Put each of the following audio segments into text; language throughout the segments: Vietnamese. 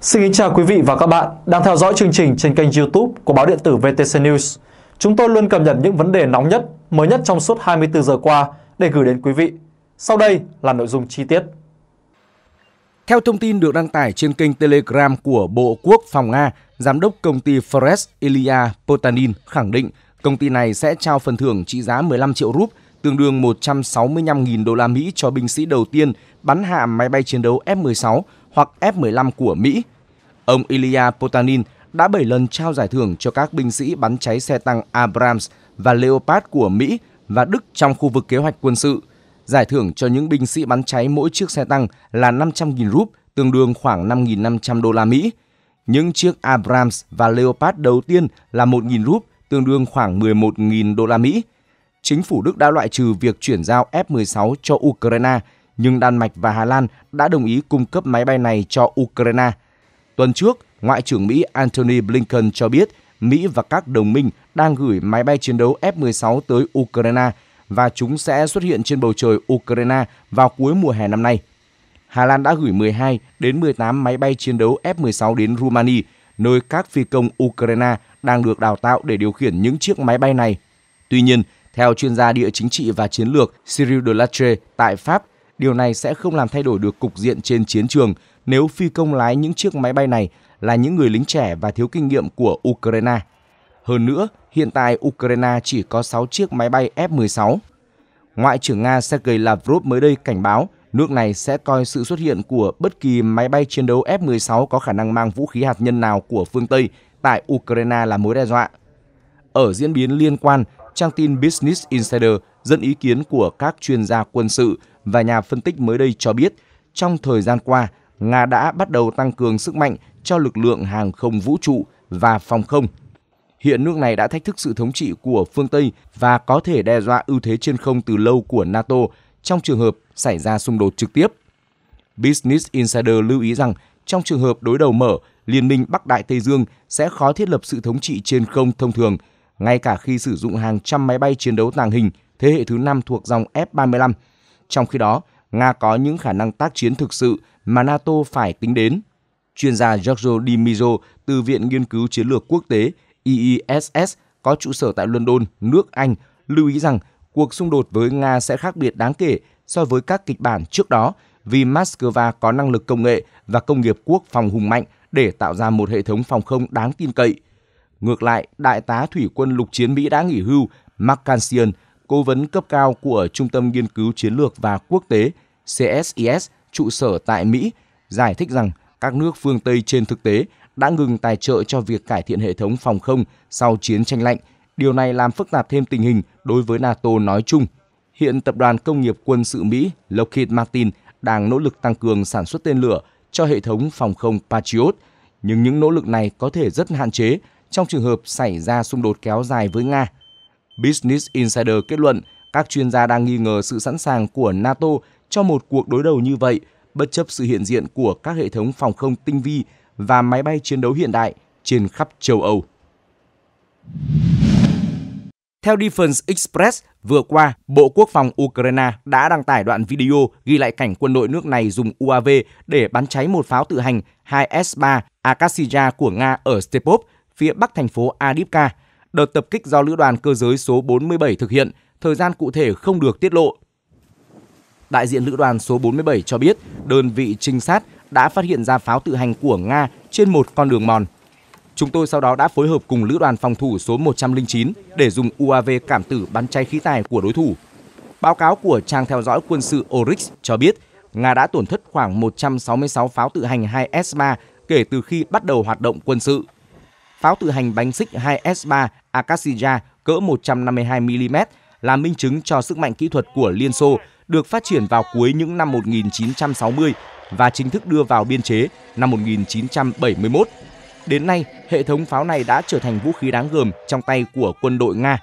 Xin kính chào quý vị và các bạn đang theo dõi chương trình trên kênh YouTube của báo điện tử VTC News. Chúng tôi luôn cập nhật những vấn đề nóng nhất, mới nhất trong suốt 24 giờ qua để gửi đến quý vị. Sau đây là nội dung chi tiết. Theo thông tin được đăng tải trên kênh Telegram của Bộ Quốc phòng Nga, giám đốc công ty Forest Ilya Potanin khẳng định công ty này sẽ trao phần thưởng trị giá 15 triệu rúp, tương đương 165.000 đô la Mỹ cho binh sĩ đầu tiên bắn hạ máy bay chiến đấu F-16 hoặc F-15 của Mỹ Ông Ilya Potanin đã 7 lần trao giải thưởng cho các binh sĩ bắn cháy xe tăng Abrams và Leopard của Mỹ và Đức trong khu vực kế hoạch quân sự. Giải thưởng cho những binh sĩ bắn cháy mỗi chiếc xe tăng là 500.000 rúp, tương đương khoảng 5.500 đô la Mỹ. Những chiếc Abrams và Leopard đầu tiên là 1.000 rúp, tương đương khoảng 11.000 đô la Mỹ. Chính phủ Đức đã loại trừ việc chuyển giao F-16 cho Ukraine, nhưng Đan Mạch và Hà Lan đã đồng ý cung cấp máy bay này cho Ukraine – Tuần trước, Ngoại trưởng Mỹ Antony Blinken cho biết Mỹ và các đồng minh đang gửi máy bay chiến đấu F-16 tới Ukraine và chúng sẽ xuất hiện trên bầu trời Ukraine vào cuối mùa hè năm nay. Hà Lan đã gửi 12 đến 18 máy bay chiến đấu F-16 đến Rumani, nơi các phi công Ukraine đang được đào tạo để điều khiển những chiếc máy bay này. Tuy nhiên, theo chuyên gia địa chính trị và chiến lược Cyril Delattre tại Pháp, điều này sẽ không làm thay đổi được cục diện trên chiến trường – nếu phi công lái những chiếc máy bay này là những người lính trẻ và thiếu kinh nghiệm của Ukraine. Hơn nữa, hiện tại Ukraine chỉ có 6 chiếc máy bay F-16. Ngoại trưởng Nga Sergei Lavrov mới đây cảnh báo nước này sẽ coi sự xuất hiện của bất kỳ máy bay chiến đấu F-16 có khả năng mang vũ khí hạt nhân nào của phương Tây tại Ukraine là mối đe dọa. Ở diễn biến liên quan, trang tin Business Insider dẫn ý kiến của các chuyên gia quân sự và nhà phân tích mới đây cho biết, trong thời gian qua, Nga đã bắt đầu tăng cường sức mạnh cho lực lượng hàng không vũ trụ và phòng không. Hiện nước này đã thách thức sự thống trị của phương Tây và có thể đe dọa ưu thế trên không từ lâu của NATO trong trường hợp xảy ra xung đột trực tiếp. Business Insider lưu ý rằng trong trường hợp đối đầu mở, Liên minh Bắc Đại Tây Dương sẽ khó thiết lập sự thống trị trên không thông thường, ngay cả khi sử dụng hàng trăm máy bay chiến đấu tàng hình thế hệ thứ 5 thuộc dòng F-35. Trong khi đó, Nga có những khả năng tác chiến thực sự mà NATO phải tính đến. Chuyên gia Giorgio Di từ Viện Nghiên cứu Chiến lược Quốc tế IISS e e có trụ sở tại London, nước Anh, lưu ý rằng cuộc xung đột với Nga sẽ khác biệt đáng kể so với các kịch bản trước đó vì Moscow có năng lực công nghệ và công nghiệp quốc phòng hùng mạnh để tạo ra một hệ thống phòng không đáng tin cậy. Ngược lại, Đại tá Thủy quân lục chiến Mỹ đã nghỉ hưu Mark Cancian cố vấn cấp cao của Trung tâm Nghiên cứu Chiến lược và Quốc tế CSIS trụ sở tại Mỹ, giải thích rằng các nước phương Tây trên thực tế đã ngừng tài trợ cho việc cải thiện hệ thống phòng không sau chiến tranh lạnh. Điều này làm phức tạp thêm tình hình đối với NATO nói chung. Hiện Tập đoàn Công nghiệp Quân sự Mỹ Lockheed Martin đang nỗ lực tăng cường sản xuất tên lửa cho hệ thống phòng không Patriot, nhưng những nỗ lực này có thể rất hạn chế trong trường hợp xảy ra xung đột kéo dài với Nga Business Insider kết luận các chuyên gia đang nghi ngờ sự sẵn sàng của NATO cho một cuộc đối đầu như vậy, bất chấp sự hiện diện của các hệ thống phòng không tinh vi và máy bay chiến đấu hiện đại trên khắp châu Âu. Theo Defense Express, vừa qua, Bộ Quốc phòng Ukraine đã đăng tải đoạn video ghi lại cảnh quân đội nước này dùng UAV để bắn cháy một pháo tự hành 2S-3 Akatsija của Nga ở Stepov, phía bắc thành phố Adivka, Đợt tập kích do Lữ đoàn Cơ giới số 47 thực hiện, thời gian cụ thể không được tiết lộ. Đại diện Lữ đoàn số 47 cho biết đơn vị trinh sát đã phát hiện ra pháo tự hành của Nga trên một con đường mòn. Chúng tôi sau đó đã phối hợp cùng Lữ đoàn phòng thủ số 109 để dùng UAV cảm tử bắn cháy khí tài của đối thủ. Báo cáo của trang theo dõi quân sự Oryx cho biết Nga đã tổn thất khoảng 166 pháo tự hành 2S3 kể từ khi bắt đầu hoạt động quân sự. Pháo tự hành bánh xích 2S3 Akashija cỡ 152mm là minh chứng cho sức mạnh kỹ thuật của Liên Xô được phát triển vào cuối những năm 1960 và chính thức đưa vào biên chế năm 1971. Đến nay, hệ thống pháo này đã trở thành vũ khí đáng gờm trong tay của quân đội Nga.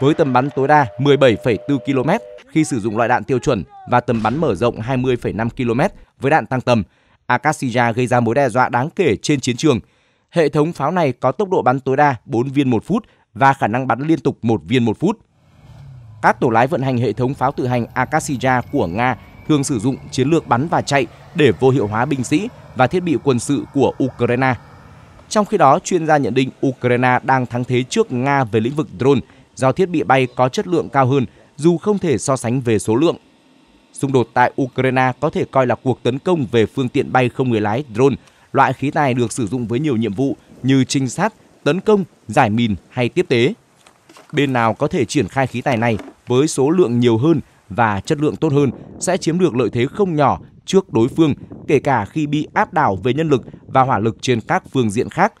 Với tầm bắn tối đa 17,4 km khi sử dụng loại đạn tiêu chuẩn và tầm bắn mở rộng 20,5 km với đạn tăng tầm, Akashija gây ra mối đe dọa đáng kể trên chiến trường Hệ thống pháo này có tốc độ bắn tối đa 4 viên một phút và khả năng bắn liên tục một viên một phút. Các tổ lái vận hành hệ thống pháo tự hành Akasija của Nga thường sử dụng chiến lược bắn và chạy để vô hiệu hóa binh sĩ và thiết bị quân sự của Ukraine. Trong khi đó, chuyên gia nhận định Ukraine đang thắng thế trước Nga về lĩnh vực drone do thiết bị bay có chất lượng cao hơn dù không thể so sánh về số lượng. Xung đột tại Ukraine có thể coi là cuộc tấn công về phương tiện bay không người lái drone Loại khí tài được sử dụng với nhiều nhiệm vụ như trinh sát, tấn công, giải mìn hay tiếp tế. Bên nào có thể triển khai khí tài này với số lượng nhiều hơn và chất lượng tốt hơn sẽ chiếm được lợi thế không nhỏ trước đối phương, kể cả khi bị áp đảo về nhân lực và hỏa lực trên các phương diện khác.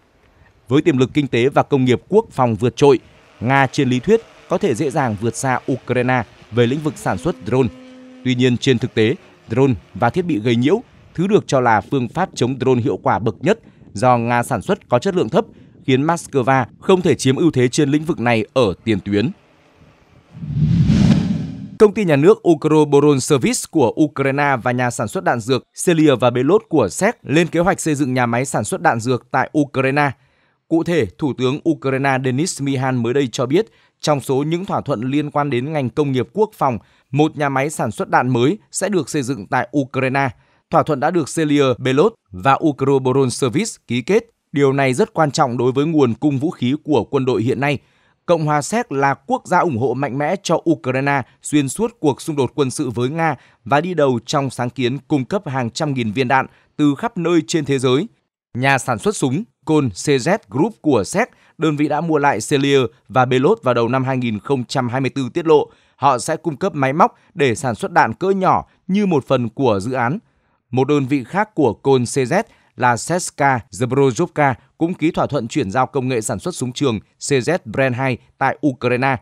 Với tiềm lực kinh tế và công nghiệp quốc phòng vượt trội, Nga trên lý thuyết có thể dễ dàng vượt xa Ukraine về lĩnh vực sản xuất drone. Tuy nhiên trên thực tế, drone và thiết bị gây nhiễu thứ được cho là phương pháp chống drone hiệu quả bậc nhất do Nga sản xuất có chất lượng thấp, khiến Moscow không thể chiếm ưu thế trên lĩnh vực này ở tiền tuyến. Công ty nhà nước Ukroboron Service của Ukraine và nhà sản xuất đạn dược Celia và Belot của Séc lên kế hoạch xây dựng nhà máy sản xuất đạn dược tại Ukraine. Cụ thể, Thủ tướng Ukraine Denis Mihan mới đây cho biết, trong số những thỏa thuận liên quan đến ngành công nghiệp quốc phòng, một nhà máy sản xuất đạn mới sẽ được xây dựng tại Ukraine – Thỏa thuận đã được Celia Belot và Ukroboron Service ký kết. Điều này rất quan trọng đối với nguồn cung vũ khí của quân đội hiện nay. Cộng hòa Séc là quốc gia ủng hộ mạnh mẽ cho Ukraine xuyên suốt cuộc xung đột quân sự với Nga và đi đầu trong sáng kiến cung cấp hàng trăm nghìn viên đạn từ khắp nơi trên thế giới. Nhà sản xuất súng Col CZ Group của Séc, đơn vị đã mua lại Celia và Belot vào đầu năm 2024 tiết lộ, họ sẽ cung cấp máy móc để sản xuất đạn cỡ nhỏ như một phần của dự án – một đơn vị khác của Côn CZ là Seska zbrojovka cũng ký thỏa thuận chuyển giao công nghệ sản xuất súng trường CZ brand 2 tại Ukraine.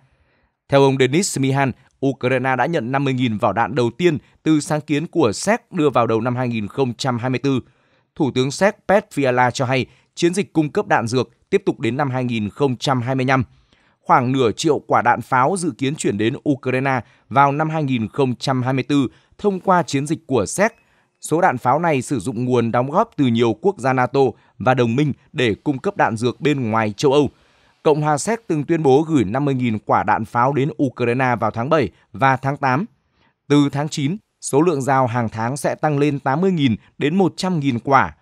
Theo ông Denis Smihan, Ukraine đã nhận 50.000 vỏ đạn đầu tiên từ sáng kiến của Séc đưa vào đầu năm 2024. Thủ tướng Séc Pet Fiala cho hay chiến dịch cung cấp đạn dược tiếp tục đến năm 2025. Khoảng nửa triệu quả đạn pháo dự kiến chuyển đến Ukraine vào năm 2024 thông qua chiến dịch của Séc – Số đạn pháo này sử dụng nguồn đóng góp từ nhiều quốc gia NATO và đồng minh để cung cấp đạn dược bên ngoài châu Âu. Cộng hòa Séc từng tuyên bố gửi 50.000 quả đạn pháo đến Ukraine vào tháng 7 và tháng 8. Từ tháng 9, số lượng giao hàng tháng sẽ tăng lên 80.000 đến 100.000 quả.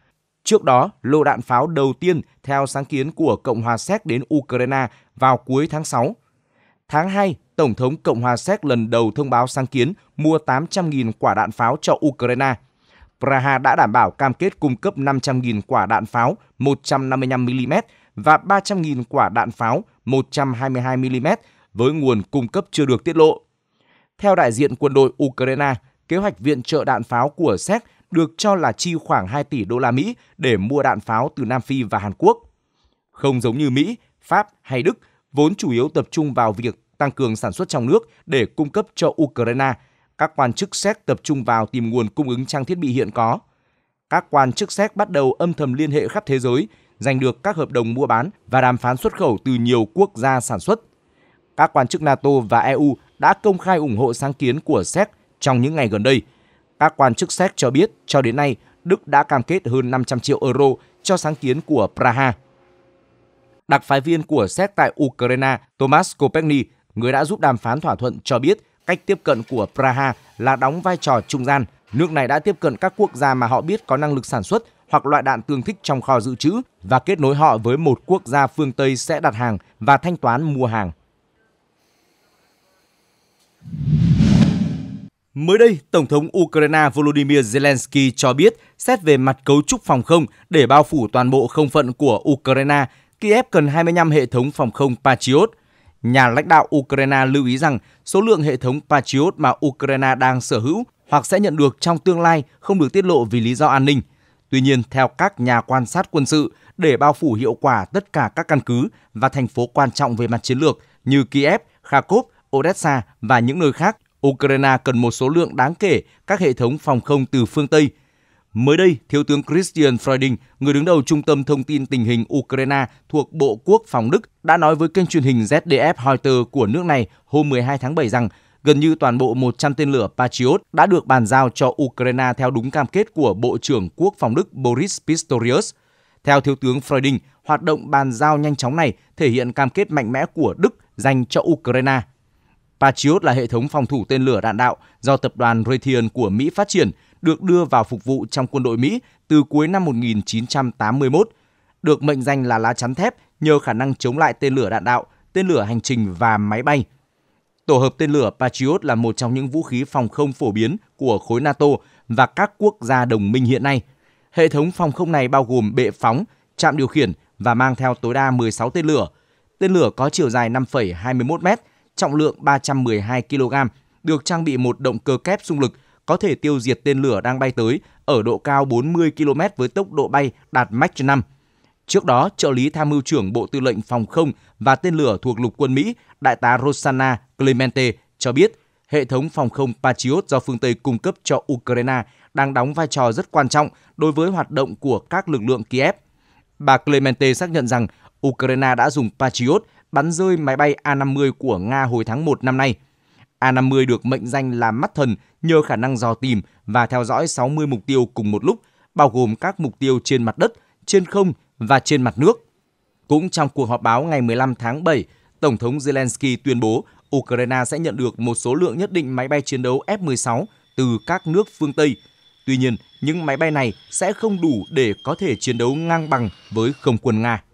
Trước đó, lô đạn pháo đầu tiên theo sáng kiến của Cộng hòa Séc đến Ukraine vào cuối tháng 6. Tháng 2, Tổng thống Cộng hòa Séc lần đầu thông báo sáng kiến mua 800.000 quả đạn pháo cho Ukraine – Praha đã đảm bảo cam kết cung cấp 500.000 quả đạn pháo 155mm và 300.000 quả đạn pháo 122mm với nguồn cung cấp chưa được tiết lộ. Theo đại diện quân đội Ukraine, kế hoạch viện trợ đạn pháo của Séc được cho là chi khoảng 2 tỷ đô la Mỹ để mua đạn pháo từ Nam Phi và Hàn Quốc. Không giống như Mỹ, Pháp hay Đức, vốn chủ yếu tập trung vào việc tăng cường sản xuất trong nước để cung cấp cho Ukraine các quan chức Séc tập trung vào tìm nguồn cung ứng trang thiết bị hiện có. Các quan chức Séc bắt đầu âm thầm liên hệ khắp thế giới, giành được các hợp đồng mua bán và đàm phán xuất khẩu từ nhiều quốc gia sản xuất. Các quan chức NATO và EU đã công khai ủng hộ sáng kiến của Séc trong những ngày gần đây. Các quan chức Séc cho biết cho đến nay, Đức đã cam kết hơn 500 triệu euro cho sáng kiến của Praha. Đặc phái viên của Séc tại Ukraine Thomas Kopechny, người đã giúp đàm phán thỏa thuận cho biết cách tiếp cận của Praha là đóng vai trò trung gian. Nước này đã tiếp cận các quốc gia mà họ biết có năng lực sản xuất hoặc loại đạn tương thích trong kho dự trữ và kết nối họ với một quốc gia phương Tây sẽ đặt hàng và thanh toán mua hàng. Mới đây, Tổng thống Ukraine Volodymyr Zelensky cho biết xét về mặt cấu trúc phòng không để bao phủ toàn bộ không phận của Ukraine, Kiev cần 25 hệ thống phòng không Patriot – Nhà lãnh đạo Ukraine lưu ý rằng số lượng hệ thống Patriot mà Ukraine đang sở hữu hoặc sẽ nhận được trong tương lai không được tiết lộ vì lý do an ninh. Tuy nhiên, theo các nhà quan sát quân sự, để bao phủ hiệu quả tất cả các căn cứ và thành phố quan trọng về mặt chiến lược như Kiev, Kharkov, Odessa và những nơi khác, Ukraine cần một số lượng đáng kể các hệ thống phòng không từ phương Tây – Mới đây, Thiếu tướng Christian Freuding, người đứng đầu Trung tâm Thông tin Tình hình Ukraine thuộc Bộ Quốc phòng Đức, đã nói với kênh truyền hình ZDF Reuters của nước này hôm 12 tháng 7 rằng gần như toàn bộ 100 tên lửa Patriot đã được bàn giao cho Ukraine theo đúng cam kết của Bộ trưởng Quốc phòng Đức Boris Pistorius. Theo Thiếu tướng Freuding, hoạt động bàn giao nhanh chóng này thể hiện cam kết mạnh mẽ của Đức dành cho Ukraine. Patriot là hệ thống phòng thủ tên lửa đạn đạo do tập đoàn Raytheon của Mỹ phát triển – được đưa vào phục vụ trong quân đội Mỹ từ cuối năm 1981, được mệnh danh là lá chắn thép nhờ khả năng chống lại tên lửa đạn đạo, tên lửa hành trình và máy bay. Tổ hợp tên lửa Patriot là một trong những vũ khí phòng không phổ biến của khối NATO và các quốc gia đồng minh hiện nay. Hệ thống phòng không này bao gồm bệ phóng, trạm điều khiển và mang theo tối đa 16 tên lửa. Tên lửa có chiều dài 5,21 m, trọng lượng 312 kg, được trang bị một động cơ kép xung lực có thể tiêu diệt tên lửa đang bay tới ở độ cao 40 km với tốc độ bay đạt Mach 5. Trước đó, trợ lý tham mưu trưởng Bộ Tư lệnh Phòng không và tên lửa thuộc lục quân Mỹ, đại tá Rosanna Clemente cho biết hệ thống phòng không Patriot do phương Tây cung cấp cho Ukraine đang đóng vai trò rất quan trọng đối với hoạt động của các lực lượng Kiev. Bà Clemente xác nhận rằng Ukraine đã dùng Patriot bắn rơi máy bay A-50 của Nga hồi tháng 1 năm nay – A50 được mệnh danh là mắt thần nhờ khả năng dò tìm và theo dõi 60 mục tiêu cùng một lúc, bao gồm các mục tiêu trên mặt đất, trên không và trên mặt nước. Cũng trong cuộc họp báo ngày 15 tháng 7, Tổng thống Zelensky tuyên bố Ukraine sẽ nhận được một số lượng nhất định máy bay chiến đấu F-16 từ các nước phương Tây. Tuy nhiên, những máy bay này sẽ không đủ để có thể chiến đấu ngang bằng với không quân Nga.